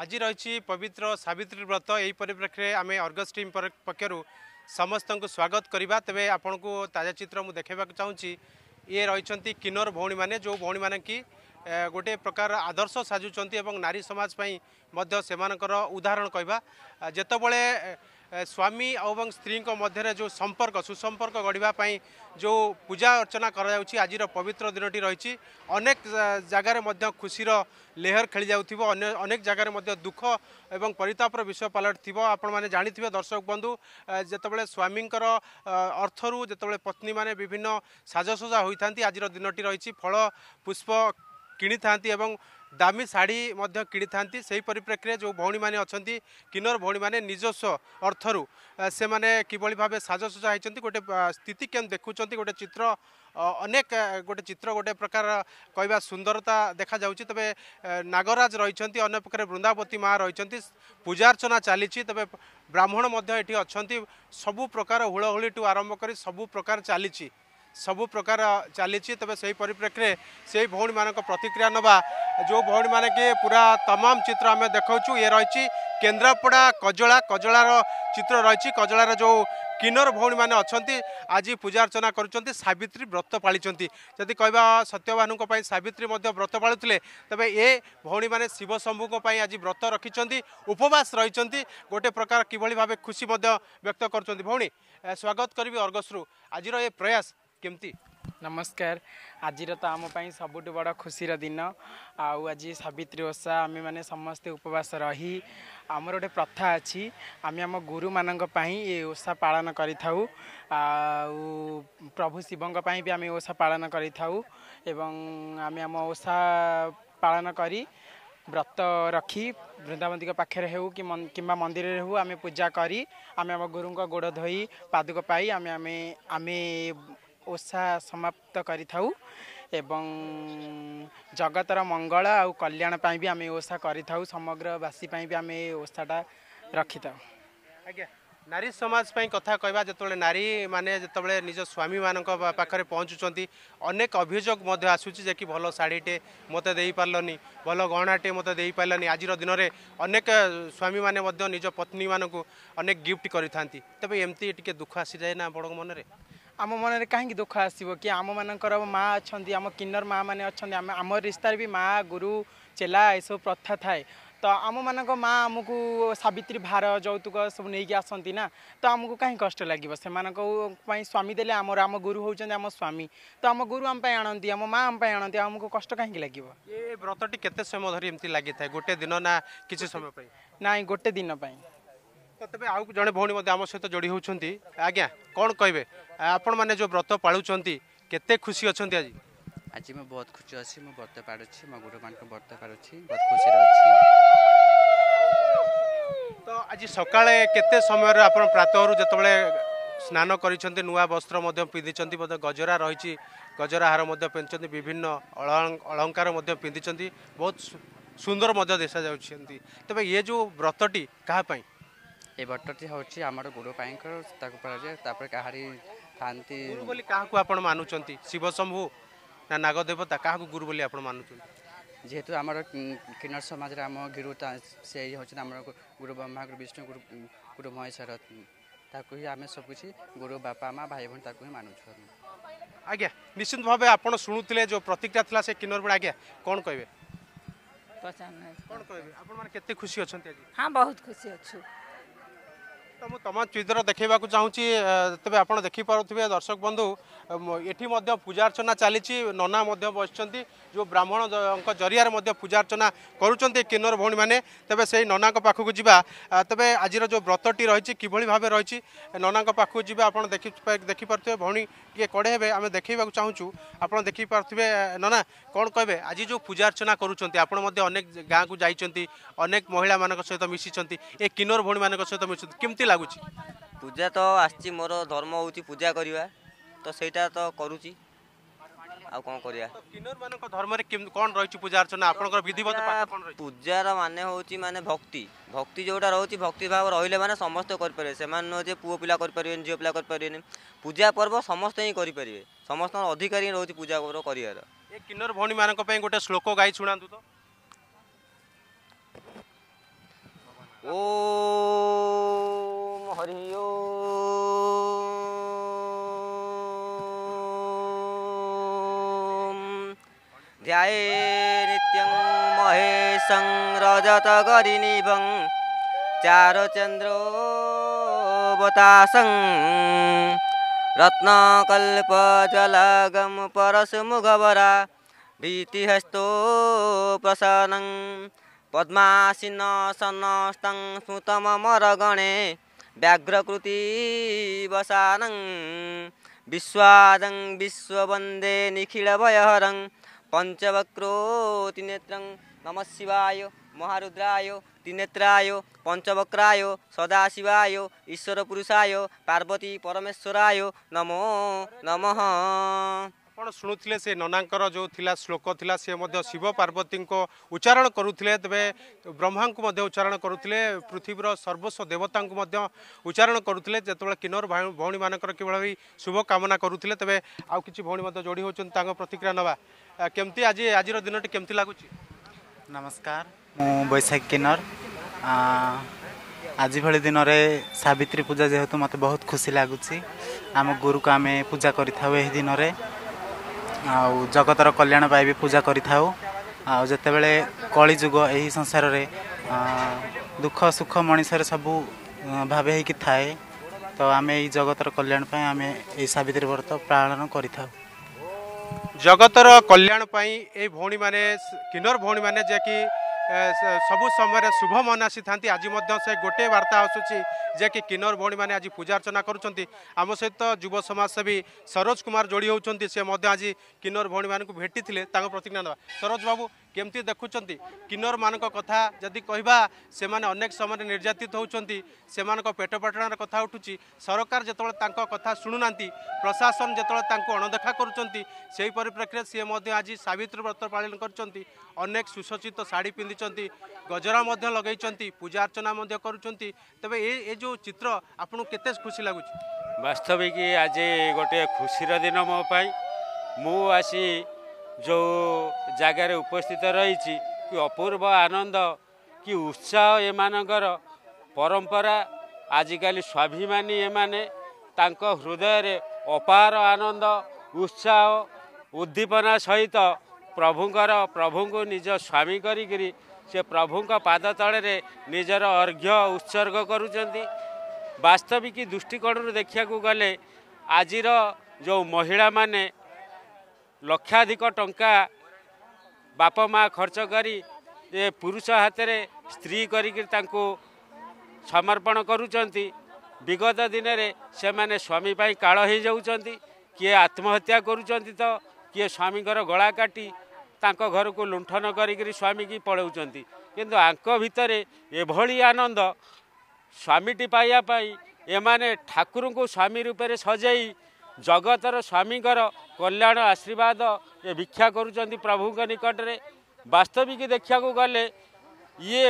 ଆଜି ରହିଛି ପବିତ୍ର ସାବିତ୍ରୀ ବ୍ରତ ଏହି ପରିପ୍ରେକ୍ଷୀରେ ଆମେ ଅର୍ଗସ୍ ଟିମ୍ ପକ୍ଷରୁ ସମସ୍ତଙ୍କୁ ସ୍ୱାଗତ କରିବା ତେବେ ଆପଣଙ୍କୁ ତାଜା ଚିତ୍ର ମୁଁ ଦେଖାଇବାକୁ ଚାହୁଁଛି ଇଏ ରହିଛନ୍ତି କିନ୍ନର ଭଉଣୀମାନେ ଯେଉଁ ଭଉଣୀମାନେ କି ଗୋଟିଏ ପ୍ରକାର ଆଦର୍ଶ ସାଜୁଛନ୍ତି ଏବଂ ନାରୀ ସମାଜ ପାଇଁ ମଧ୍ୟ ସେମାନଙ୍କର ଉଦାହରଣ କହିବା ଯେତେବେଳେ ସ୍ୱାମୀ ଏବଂ ସ୍ତ୍ରୀଙ୍କ ମଧ୍ୟରେ ଯେଉଁ ସମ୍ପର୍କ ସୁସମ୍ପର୍କ ଗଢ଼ିବା ପାଇଁ ଯେଉଁ ପୂଜା ଅର୍ଚ୍ଚନା କରାଯାଉଛି ଆଜିର ପବିତ୍ର ଦିନଟି ରହିଛି ଅନେକ ଜାଗାରେ ମଧ୍ୟ ଖୁସିର ଲେହର ଖେଳିଯାଉଥିବ ଅନ୍ୟ ଅନେକ ଜାଗାରେ ମଧ୍ୟ ଦୁଃଖ ଏବଂ ପରିତାପର ବିଷୟ ପାଲଟିଥିବ ଆପଣମାନେ ଜାଣିଥିବେ ଦର୍ଶକ ବନ୍ଧୁ ଯେତେବେଳେ ସ୍ୱାମୀଙ୍କର ଅର୍ଥରୁ ଯେତେବେଳେ ପତ୍ନୀମାନେ ବିଭିନ୍ନ ସାଜସଜା ହୋଇଥାନ୍ତି ଆଜିର ଦିନଟି ରହିଛି ଫଳ ପୁଷ୍ପ କିଣିଥାନ୍ତି ଏବଂ ଦାମୀ ଶାଢ଼ୀ ମଧ୍ୟ କିଣିଥାନ୍ତି ସେହି ପରିପ୍ରେକ୍ଷୀରେ ଯେଉଁ ଭଉଣୀମାନେ ଅଛନ୍ତି କିନ୍ନର ଭଉଣୀମାନେ ନିଜସ୍ୱ ଅର୍ଥରୁ ସେମାନେ କିଭଳି ଭାବେ ସାଜସଜା ହୋଇଛନ୍ତି ଗୋଟେ ସ୍ଥିତି କେମ୍ ଦେଖୁଛନ୍ତି ଗୋଟେ ଚିତ୍ର ଅନେକ ଗୋଟେ ଚିତ୍ର ଗୋଟେ ପ୍ରକାର କହିବା ସୁନ୍ଦରତା ଦେଖାଯାଉଛି ତେବେ ନାଗରାଜ ରହିଛନ୍ତି ଅନ୍ୟପକ୍ଷରେ ବୃନ୍ଦାବତୀ ମା' ରହିଛନ୍ତି ପୂଜାର୍ଚ୍ଚନା ଚାଲିଛି ତେବେ ବ୍ରାହ୍ମଣ ମଧ୍ୟ ଏଠି ଅଛନ୍ତି ସବୁ ପ୍ରକାର ହୁଳହୁଳିଠୁ ଆରମ୍ଭ କରି ସବୁ ପ୍ରକାର ଚାଲିଛି प्रकार चाहिँ तबे सही परिप्रेक्ष भणी म प्रतिक्रिया ना जो भौणी के पूरा तमाम चाहिँ देखाउछु इरहेको छ केन्द्रापडा कजला कजार चित्र जो रहनर भौणी म अनि आज पूजा अर्चना गर्ुन चाहिँ सबित्री व्रत पा सत्य भानुको पनि सबित्री मध्य व्रत पा तपाईँ ए भउने शिव शम्भूको पनि आज व्रत रखिचिचन उपवास रहि गोटे प्रकार किभली भाव खुसी व्यक्त गरु भौ स्वागत गरी अर्गस्रु आज प्रयास କେମିତି ନମସ୍କାର ଆଜିର ତ ଆମ ପାଇଁ ସବୁଠୁ ବଡ଼ ଖୁସିର ଦିନ ଆଉ ଆଜି ସାବିତ୍ରୀ ଓଷା ଆମେମାନେ ସମସ୍ତେ ଉପବାସ ରହି ଆମର ଗୋଟେ ପ୍ରଥା ଅଛି ଆମେ ଆମ ଗୁରୁମାନଙ୍କ ପାଇଁ ଏ ଓଷା ପାଳନ କରିଥାଉ ଆଉ ପ୍ରଭୁ ଶିବଙ୍କ ପାଇଁ ବି ଆମେ ଓଷା ପାଳନ କରିଥାଉ ଏବଂ ଆମେ ଆମ ଓଷା ପାଳନ କରି ବ୍ରତ ରଖି ବୃନ୍ଦାବନ୍ଦୀଙ୍କ ପାଖରେ ହେଉ କିମ୍ବା ମନ୍ଦିରରେ ହେଉ ଆମେ ପୂଜା କରି ଆମେ ଆମ ଗୁରୁଙ୍କ ଗୋଡ଼ ଧୋଇ ପାଦୁକ ପାଇ ଆମେ ଆମେ ଆମେ ଓଷା ସମାପ୍ତ କରିଥାଉ ଏବଂ ଜଗତର ମଙ୍ଗଳ ଆଉ କଲ୍ୟାଣ ପାଇଁ ବି ଆମେ ଓଷା କରିଥାଉ ସମଗ୍ରବାସୀ ପାଇଁ ବି ଆମେ ଏ ଓଷାଟା ରଖିଥାଉ ଆଜ୍ଞା ନାରୀ ସମାଜ ପାଇଁ କଥା କହିବା ଯେତେବେଳେ ନାରୀମାନେ ଯେତେବେଳେ ନିଜ ସ୍ୱାମୀମାନଙ୍କ ପାଖରେ ପହଞ୍ଚୁଛନ୍ତି ଅନେକ ଅଭିଯୋଗ ମଧ୍ୟ ଆସୁଛି ଯେ କି ଭଲ ଶାଢ଼ୀଟେ ମୋତେ ଦେଇପାରିଲନି ଭଲ ଗହଣାଟିଏ ମୋତେ ଦେଇପାରିଲନି ଆଜିର ଦିନରେ ଅନେକ ସ୍ୱାମୀମାନେ ମଧ୍ୟ ନିଜ ପତ୍ନୀମାନଙ୍କୁ ଅନେକ ଗିଫ୍ଟ କରିଥାନ୍ତି ତେବେ ଏମିତି ଟିକିଏ ଦୁଃଖ ଆସିଯାଏ ନା ଆପଣଙ୍କ ମନରେ ଆମ ମନରେ କାହିଁକି ଦୁଃଖ ଆସିବ କି ଆମମାନଙ୍କର ମା ଅଛନ୍ତି ଆମ କିନ୍ନର ମାଆମାନେ ଅଛନ୍ତି ଆମେ ଆମ ରିସ୍ତାରେ ବି ମା ଗୁରୁ ଚେଲା ଏସବୁ ପ୍ରଥା ଥାଏ ତ ଆମମାନଙ୍କ ମା ଆମକୁ ସାବିତ୍ରୀ ଭାର ଯୌତୁକ ସବୁ ନେଇକି ଆସନ୍ତି ନା ତ ଆମକୁ କାହିଁ କଷ୍ଟ ଲାଗିବ ସେମାନଙ୍କ ପାଇଁ ସ୍ୱାମୀ ଦେଲେ ଆମର ଆମ ଗୁରୁ ହେଉଛନ୍ତି ଆମ ସ୍ୱାମୀ ତ ଆମ ଗୁରୁ ଆମ ପାଇଁ ଆଣନ୍ତି ଆମ ମା ଆମ ପାଇଁ ଆଣନ୍ତି ଆମକୁ କଷ୍ଟ କାହିଁକି ଲାଗିବ ଏ ବ୍ରତଟି କେତେ ସମୟ ଧରି ଏମିତି ଲାଗିଥାଏ ଗୋଟେ ଦିନ ନା କିଛି ସମୟ ପାଇଁ ନାଇଁ ଗୋଟେ ଦିନ ପାଇଁ ତେବେ ଆଉ ଜଣେ ଭଉଣୀ ମଧ୍ୟ ଆମ ସହିତ ଯୋଡ଼ି ହେଉଛନ୍ତି ଆଜ୍ଞା କ'ଣ କହିବେ ଆପଣମାନେ ଯେଉଁ ବ୍ରତ ପାଳୁଛନ୍ତି କେତେ ଖୁସି ଅଛନ୍ତି ଆଜି ଆଜି ମୁଁ ବହୁତ ଖୁସି ଅଛି ମୁଁ ବ୍ରତ ପାଳୁଛି ମୋ ଗୁରୁମାନଙ୍କୁ ବ୍ରତ ପାଳୁଛି ବହୁତ ଖୁସିରେ ଅଛି ତ ଆଜି ସକାଳେ କେତେ ସମୟରେ ଆପଣ ପ୍ରାତଃରୁ ଯେତେବେଳେ ସ୍ନାନ କରିଛନ୍ତି ନୂଆ ବସ୍ତ୍ର ମଧ୍ୟ ପିନ୍ଧିଛନ୍ତି ବୋଧେ ଗଜରା ରହିଛି ଗଜରା ହାର ମଧ୍ୟ ପିନ୍ଧିଛନ୍ତି ବିଭିନ୍ନ ଅଳଙ୍କାର ମଧ୍ୟ ପିନ୍ଧିଛନ୍ତି ବହୁତ ସୁନ୍ଦର ମଧ୍ୟ ଦେଖାଯାଉଛନ୍ତି ତେବେ ଇଏ ଯେଉଁ ବ୍ରତଟି କାହା ପାଇଁ ଏ ବ୍ରତଟି ହେଉଛି ଆମର ଗୁରୁ ପାଇଙ୍କର ତାକୁ କରାଯାଏ ତାପରେ କାହାରି ଥାନ୍ତି ଗୁରୁ ବୋଲି କାହାକୁ ଆପଣ ମାନୁଛନ୍ତି ଶିବ ଶମ୍ଭୁ ନା ନାଗ ଦେବତା କାହାକୁ ଗୁରୁ ବୋଲି ଆପଣ ମାନୁଛନ୍ତି ଯେହେତୁ ଆମର କିନ୍ନର ସମାଜରେ ଆମ ଗୁରୁ ସେ ହେଉଛନ୍ତି ଆମର ଗୁରୁ ବ୍ରହ୍ମା ଗୁରୁ ବିଷ୍ଣୁ ଗୁରୁ ଗୁରୁ ମହେଶ୍ୱର ତାକୁ ହିଁ ଆମେ ସବୁକିଛି ଗୁରୁ ବାପା ମା ଭାଇ ଭଉଣୀ ତାକୁ ହିଁ ମାନୁଛୁ ଆମେ ଆଜ୍ଞା ନିଶ୍ଚିତ ଭାବେ ଆପଣ ଶୁଣୁଥିଲେ ଯେଉଁ ପ୍ରତିକ୍ରିୟା ଥିଲା ସେ କିନ୍ନରପଡ଼ା ଆଜ୍ଞା କ'ଣ କହିବେ କ'ଣ କହିବେ ଆପଣମାନେ କେତେ ଖୁସି ଅଛନ୍ତି ଆଜି ହଁ ବହୁତ ଖୁସି ଅଛୁ ମୁଁ ତମାମ ଚିତ୍ର ଦେଖାଇବାକୁ ଚାହୁଁଛି ତେବେ ଆପଣ ଦେଖିପାରୁଥିବେ ଦର୍ଶକ ବନ୍ଧୁ ଏଠି ମଧ୍ୟ ପୂଜାର୍ଚ୍ଚନା ଚାଲିଛି ନନା ମଧ୍ୟ ବସିଛନ୍ତି ଯେଉଁ ବ୍ରାହ୍ମଣଙ୍କ ଜରିଆରେ ମଧ୍ୟ ପୂଜାର୍ଚ୍ଚନା କରୁଛନ୍ତି କିନ୍ନର ଭଉଣୀମାନେ ତେବେ ସେଇ ନନାଙ୍କ ପାଖକୁ ଯିବା ତେବେ ଆଜିର ଯେଉଁ ବ୍ରତଟି ରହିଛି କିଭଳି ଭାବେ ରହିଛି ନନାଙ୍କ ପାଖକୁ ଯିବା ଆପଣ ଦେଖି ଦେଖିପାରୁଥିବେ ଭଉଣୀ କିଏ କଡ଼େଇ ହେବେ ଆମେ ଦେଖାଇବାକୁ ଚାହୁଁଛୁ ଆପଣ ଦେଖି ପାରୁଥିବେ ନନା କ'ଣ କହିବେ ଆଜି ଯେଉଁ ପୂଜା ଅର୍ଚ୍ଚନା କରୁଛନ୍ତି ଆପଣ ମଧ୍ୟ ଅନେକ ଗାଁକୁ ଯାଇଛନ୍ତି ଅନେକ ମହିଳାମାନଙ୍କ ସହିତ ମିଶିଛନ୍ତି ଏ କିନ୍ନର ଭଉଣୀମାନଙ୍କ ସହିତ ମିଶୁଛନ୍ତି କେମିତି ଲାଗୁଛି ପୂଜା ତ ଆସିଛି ମୋର ଧର୍ମ ହେଉଛି ପୂଜା କରିବା ତ ସେଇଟା ତ କରୁଛି ଆଉ କ'ଣ କରିବା କିନ୍ନରମାନଙ୍କ ଧର୍ମରେ କ'ଣ ରହିଛି ପୂଜା ଅର୍ଚ୍ଚନା ଆପଣଙ୍କର ବିଧିବଦ୍ଧ ପୂଜାର ମାନେ ହେଉଛି ମାନେ ଭକ୍ତି ଭକ୍ତି ଯେଉଁଟା ରହୁଛି ଭକ୍ତି ଭାବ ରହିଲେ ମାନେ ସମସ୍ତେ କରିପାରିବେ ସେମାନେ ନୁହଁ ଯେ ପୁଅ ପିଲା କରିପାରିବେନି ଝିଅ ପିଲା କରିପାରିବେନି ପୂଜା ପର୍ବ ସମସ୍ତେ ହିଁ କରିପାରିବେ ସମସ୍ତଙ୍କର ଅଧିକାରୀ ହିଁ ରହୁଛି ପୂଜା ପର୍ବ କରିବାର ଏ କିନ୍ନର ଭଉଣୀମାନଙ୍କ ପାଇଁ ଗୋଟେ ଶ୍ଳୋକ ଗାଇ ଶୁଣାନ୍ତୁ ତ ଓ ହରି ଓ ध्याए नित्यं महेशं रजत गरिनिभं चारचन्द्रोवतासं रत्नकल्पजलगं परशुमुखवरा भीतिहस्तो प्रसन्नं सुतम स्मृतमरगणे व्याघ्रकृति वसानं विश्वादं विश्ववन्दे निखिलभयहरं पञ्चवक्रोतिनेत्रं नमः शिवाय महारुद्राय त्रिनेत्राय पञ्चवक्राय सदाशिवाय ईश्वरपुरुषाय पार्वती परमेश्वराय नमो नमः ଆପଣ ଶୁଣୁଥିଲେ ସେ ନନାଙ୍କର ଯେଉଁ ଥିଲା ଶ୍ଳୋକ ଥିଲା ସେ ମଧ୍ୟ ଶିବ ପାର୍ବତୀଙ୍କ ଉଚ୍ଚାରଣ କରୁଥିଲେ ତେବେ ବ୍ରହ୍ମାଙ୍କୁ ମଧ୍ୟ ଉଚ୍ଚାରଣ କରୁଥିଲେ ପୃଥିବୀର ସର୍ବସ୍ୱ ଦେବତାଙ୍କୁ ମଧ୍ୟ ଉଚ୍ଚାରଣ କରୁଥିଲେ ଯେତେବେଳେ କିନ୍ନର ଭଉଣୀମାନଙ୍କର କିଭଳି ଶୁଭକାମନା କରୁଥିଲେ ତେବେ ଆଉ କିଛି ଭଉଣୀ ମଧ୍ୟ ଯୋଡ଼ି ହେଉଛନ୍ତି ତାଙ୍କ ପ୍ରତିକ୍ରିୟା ନେବା କେମିତି ଆଜି ଆଜିର ଦିନଟି କେମିତି ଲାଗୁଛି ନମସ୍କାର ମୁଁ ବୈଶାଖୀ କିନ୍ନର ଆଜି ଭଳି ଦିନରେ ସାବିତ୍ରୀ ପୂଜା ଯେହେତୁ ମୋତେ ବହୁତ ଖୁସି ଲାଗୁଛି ଆମ ଗୁରୁକୁ ଆମେ ପୂଜା କରିଥାଉ ଏହି ଦିନରେ ଆଉ ଜଗତର କଲ୍ୟାଣ ପାଇଁ ବି ପୂଜା କରିଥାଉ ଆଉ ଯେତେବେଳେ କଳି ଯୁଗ ଏହି ସଂସାରରେ ଦୁଃଖ ସୁଖ ମଣିଷରେ ସବୁ ଭାବେ ହେଇକି ଥାଏ ତ ଆମେ ଏଇ ଜଗତର କଲ୍ୟାଣ ପାଇଁ ଆମେ ଏହି ସାବିତ୍ରୀ ବ୍ରତ ପାଳନ କରିଥାଉ ଜଗତର କଲ୍ୟାଣ ପାଇଁ ଏଇ ଭଉଣୀମାନେ କିନ୍ନର ଭଉଣୀମାନେ ଯିଏକି ସବୁ ସମୟରେ ଶୁଭ ମନେ ଆସିଥାନ୍ତି ଆଜି ମଧ୍ୟ ସେ ଗୋଟିଏ ବାର୍ତ୍ତା ଆସୁଛି ଯିଏକି କିନ୍ନର ଭଉଣୀମାନେ ଆଜି ପୂଜା ଅର୍ଚ୍ଚନା କରୁଛନ୍ତି ଆମ ସହିତ ଯୁବ ସମାଜସେବୀ ସରୋଜ କୁମାର ଯୋଡ଼ି ହେଉଛନ୍ତି ସେ ମଧ୍ୟ ଆଜି କିନ୍ନର ଭଉଣୀମାନଙ୍କୁ ଭେଟିଥିଲେ ତାଙ୍କ ପ୍ରତିକ୍ରିୟା ନେବା ସରୋଜ ବାବୁ କେମିତି ଦେଖୁଛନ୍ତି କିନ୍ନରମାନଙ୍କ କଥା ଯଦି କହିବା ସେମାନେ ଅନେକ ସମୟରେ ନିର୍ଯାତିତ ହେଉଛନ୍ତି ସେମାନଙ୍କ ପେଟ ପାଟଣାର କଥା ଉଠୁଛି ସରକାର ଯେତେବେଳେ ତାଙ୍କ କଥା ଶୁଣୁନାହାନ୍ତି ପ୍ରଶାସନ ଯେତେବେଳେ ତାଙ୍କୁ ଅଣଦେଖା କରୁଛନ୍ତି ସେହି ପରିପ୍ରେକ୍ଷୀରେ ସିଏ ମଧ୍ୟ ଆଜି ସାବିତ୍ରୀ ବ୍ରତ ପାଳନ କରିଛନ୍ତି ଅନେକ ସୁସଜ୍ଜିତ ଶାଢ଼ୀ ପିନ୍ଧିଛନ୍ତି ଗଜରା ମଧ୍ୟ ଲଗାଇଛନ୍ତି ପୂଜା ଅର୍ଚ୍ଚନା ମଧ୍ୟ କରୁଛନ୍ତି ତେବେ ଏ ଯେଉଁ ଚିତ୍ର ଆପଣଙ୍କୁ କେତେ ଖୁସି ଲାଗୁଛି ବାସ୍ତବିକ ଆଜି ଗୋଟିଏ ଖୁସିର ଦିନ ମୋ ପାଇଁ ମୁଁ ଆସି ଯେଉଁ ଜାଗାରେ ଉପସ୍ଥିତ ରହିଛି କି ଅପୂର୍ବ ଆନନ୍ଦ କି ଉତ୍ସାହ ଏମାନଙ୍କର ପରମ୍ପରା ଆଜିକାଲି ସ୍ୱାଭିମାନୀ ଏମାନେ ତାଙ୍କ ହୃଦୟରେ ଅପାର ଆନନ୍ଦ ଉତ୍ସାହ ଉଦ୍ଦୀପନା ସହିତ ପ୍ରଭୁଙ୍କର ପ୍ରଭୁଙ୍କୁ ନିଜ ସ୍ୱାମୀ କରିକିରି ସେ ପ୍ରଭୁଙ୍କ ପାଦ ତଳରେ ନିଜର ଅର୍ଘ୍ୟ ଉତ୍ସର୍ଗ କରୁଛନ୍ତି ବାସ୍ତବିକ ଦୃଷ୍ଟିକୋଣରୁ ଦେଖିବାକୁ ଗଲେ ଆଜିର ଯେଉଁ ମହିଳାମାନେ ଲକ୍ଷାଧିକ ଟଙ୍କା ବାପା ମାଆ ଖର୍ଚ୍ଚ କରି ଏ ପୁରୁଷ ହାତରେ ସ୍ତ୍ରୀ କରିକି ତାଙ୍କୁ ସମର୍ପଣ କରୁଛନ୍ତି ବିଗତ ଦିନରେ ସେମାନେ ସ୍ୱାମୀ ପାଇଁ କାଳ ହୋଇଯାଉଛନ୍ତି କିଏ ଆତ୍ମହତ୍ୟା କରୁଛନ୍ତି ତ କିଏ ସ୍ୱାମୀଙ୍କର ଗଳା କାଟି ତାଙ୍କ ଘରକୁ ଲୁଣ୍ଠନ କରିକିରି ସ୍ୱାମୀକି ପଳାଉଛନ୍ତି କିନ୍ତୁ ଆଙ୍କ ଭିତରେ ଏଭଳି ଆନନ୍ଦ ସ୍ୱାମୀଟି ପାଇବା ପାଇଁ ଏମାନେ ଠାକୁରଙ୍କୁ ସ୍ୱାମୀ ରୂପରେ ସଜାଇ ଜଗତର ସ୍ୱାମୀଙ୍କର କଲ୍ୟାଣ ଆଶୀର୍ବାଦ ଏ ଭିକ୍ଷା କରୁଛନ୍ତି ପ୍ରଭୁଙ୍କ ନିକଟରେ ବାସ୍ତବିକ ଦେଖିବାକୁ ଗଲେ ଇଏ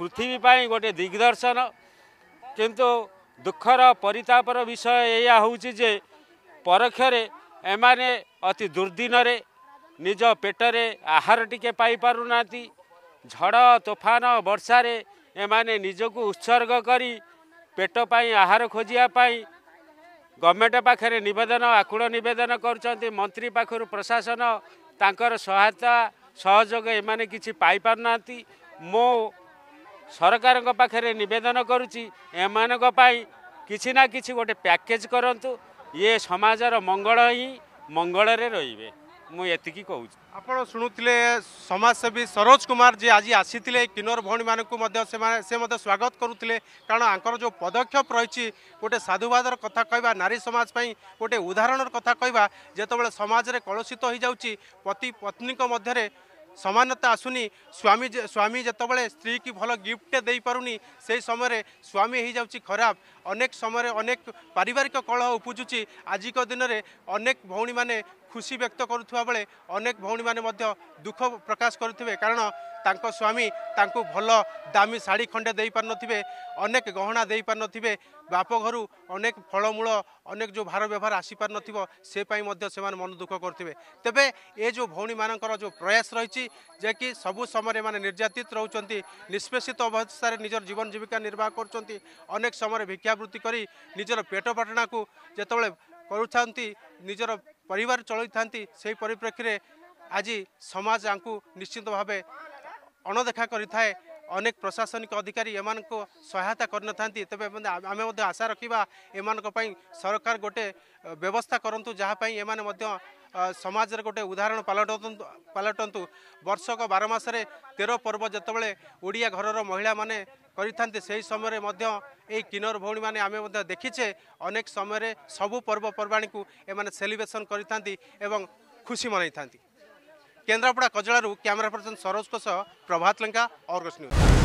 ପୃଥିବୀ ପାଇଁ ଗୋଟିଏ ଦିଗ୍ଦର୍ଶନ କିନ୍ତୁ ଦୁଃଖର ପରିତାପର ବିଷୟ ଏଇଆ ହେଉଛି ଯେ ପରୋକ୍ଷରେ ଏମାନେ ଅତି ଦୁର୍ଦ୍ଦିନରେ ନିଜ ପେଟରେ ଆହାର ଟିକେ ପାଇପାରୁନାହାନ୍ତି ଝଡ଼ ତୋଫାନ ବର୍ଷାରେ ଏମାନେ ନିଜକୁ ଉତ୍ସର୍ଗ କରି ପେଟ ପାଇଁ ଆହାର ଖୋଜିବା ପାଇଁ ଗଭର୍ଣ୍ଣମେଣ୍ଟ ପାଖରେ ନିବେଦନ ଆକୁଳ ନିବେଦନ କରୁଛନ୍ତି ମନ୍ତ୍ରୀ ପାଖରୁ ପ୍ରଶାସନ ତାଙ୍କର ସହାୟତା ସହଯୋଗ ଏମାନେ କିଛି ପାଇପାରୁନାହାନ୍ତି ମୁଁ ସରକାରଙ୍କ ପାଖରେ ନିବେଦନ କରୁଛି ଏମାନଙ୍କ ପାଇଁ କିଛି ନା କିଛି ଗୋଟେ ପ୍ୟାକେଜ୍ କରନ୍ତୁ ଇଏ ସମାଜର ମଙ୍ଗଳ ହିଁ ମଙ୍ଗଳରେ ରହିବେ ମୁଁ ଏତିକି କହୁଛି ଆପଣ ଶୁଣୁଥିଲେ ସମାଜସେବୀ ସରୋଜ କୁମାର ଯିଏ ଆଜି ଆସିଥିଲେ କିନ୍ନର ଭଉଣୀମାନଙ୍କୁ ମଧ୍ୟ ସେମାନେ ସେ ମଧ୍ୟ ସ୍ୱାଗତ କରୁଥିଲେ କାରଣ ଆଙ୍କର ଯେଉଁ ପଦକ୍ଷେପ ରହିଛି ଗୋଟେ ସାଧୁବାଦର କଥା କହିବା ନାରୀ ସମାଜ ପାଇଁ ଗୋଟେ ଉଦାହରଣର କଥା କହିବା ଯେତେବେଳେ ସମାଜରେ କଳୁଷିତ ହୋଇଯାଉଛି ପତି ପତ୍ନୀଙ୍କ ମଧ୍ୟରେ ସମାନତା ଆସୁନି ସ୍ୱାମୀ ସ୍ୱାମୀ ଯେତେବେଳେ ସ୍ତ୍ରୀକି ଭଲ ଗିଫ୍ଟଟେ ଦେଇପାରୁନି ସେହି ସମୟରେ ସ୍ୱାମୀ ହୋଇଯାଉଛି ଖରାପ ଅନେକ ସମୟରେ ଅନେକ ପାରିବାରିକ କଳହ ଉପୁଜୁଛି ଆଜିକ ଦିନରେ ଅନେକ ଭଉଣୀମାନେ ଖୁସି ବ୍ୟକ୍ତ କରୁଥିବା ବେଳେ ଅନେକ ଭଉଣୀମାନେ ମଧ୍ୟ ଦୁଃଖ ପ୍ରକାଶ କରୁଥିବେ କାରଣ ତାଙ୍କ ସ୍ୱାମୀ ତାଙ୍କୁ ଭଲ ଦାମୀ ଶାଢ଼ୀ ଖଣ୍ଡେ ଦେଇପାରୁନଥିବେ ଅନେକ ଗହଣା ଦେଇପାରୁନଥିବେ ବାପ ଘରୁ ଅନେକ ଫଳମୂଳ ଅନେକ ଯେଉଁ ଭାର ବ୍ୟବହାର ଆସିପାରୁନଥିବ ସେ ପାଇଁ ମଧ୍ୟ ସେମାନେ ମନ ଦୁଃଖ କରୁଥିବେ ତେବେ ଏ ଯେଉଁ ଭଉଣୀମାନଙ୍କର ଯେଉଁ ପ୍ରୟାସ ରହିଛି ଯିଏକି ସବୁ ସମୟରେ ଏମାନେ ନିର୍ଯାତିତ ରହୁଛନ୍ତି ନିଷ୍ପେଷିତ ଅବସ୍ଥାରେ ନିଜର ଜୀବନ ଜୀବିକା ନିର୍ବାହ କରୁଛନ୍ତି ଅନେକ ସମୟରେ ଭିକ୍ଷାବୃତ୍ତି କରି ନିଜର ପେଟ ପାଟଣାକୁ ଯେତେବେଳେ କରୁଥାନ୍ତି ନିଜର ପରିବାର ଚଳାଇଥାନ୍ତି ସେହି ପରିପ୍ରେକ୍ଷୀରେ ଆଜି ସମାଜ ଆଙ୍କୁ ନିଶ୍ଚିତ ଭାବେ ଅଣଦେଖା କରିଥାଏ ଅନେକ ପ୍ରଶାସନିକ ଅଧିକାରୀ ଏମାନଙ୍କୁ ସହାୟତା କରିନଥାନ୍ତି ତେବେ ଆମେ ମଧ୍ୟ ଆଶା ରଖିବା ଏମାନଙ୍କ ପାଇଁ ସରକାର ଗୋଟେ ବ୍ୟବସ୍ଥା କରନ୍ତୁ ଯାହା ପାଇଁ ଏମାନେ ମଧ୍ୟ ସମାଜରେ ଗୋଟେ ଉଦାହରଣ ପାଲଟନ୍ତୁ ପାଲଟନ୍ତୁ ବର୍ଷକ ବାର ମାସରେ ତେର ପର୍ବ ଯେତେବେଳେ ଓଡ଼ିଆ ଘରର ମହିଳାମାନେ କରିଥାନ୍ତି ସେହି ସମୟରେ ମଧ୍ୟ ଏଇ କିନ୍ନର ଭଉଣୀମାନେ ଆମେ ମଧ୍ୟ ଦେଖିଛେ ଅନେକ ସମୟରେ ସବୁ ପର୍ବପର୍ବାଣୀକୁ ଏମାନେ ସେଲିବ୍ରେସନ୍ କରିଥାନ୍ତି ଏବଂ ଖୁସି ମନାଇଥାନ୍ତି କେନ୍ଦ୍ରାପଡ଼ା କଜଳାରୁ କ୍ୟାମେରା ପର୍ସନ୍ ସରୋଜଙ୍କ ସହ ପ୍ରଭାତ ଲେଙ୍କା ଅର୍ଗସ୍ ନ୍ୟୁଜ୍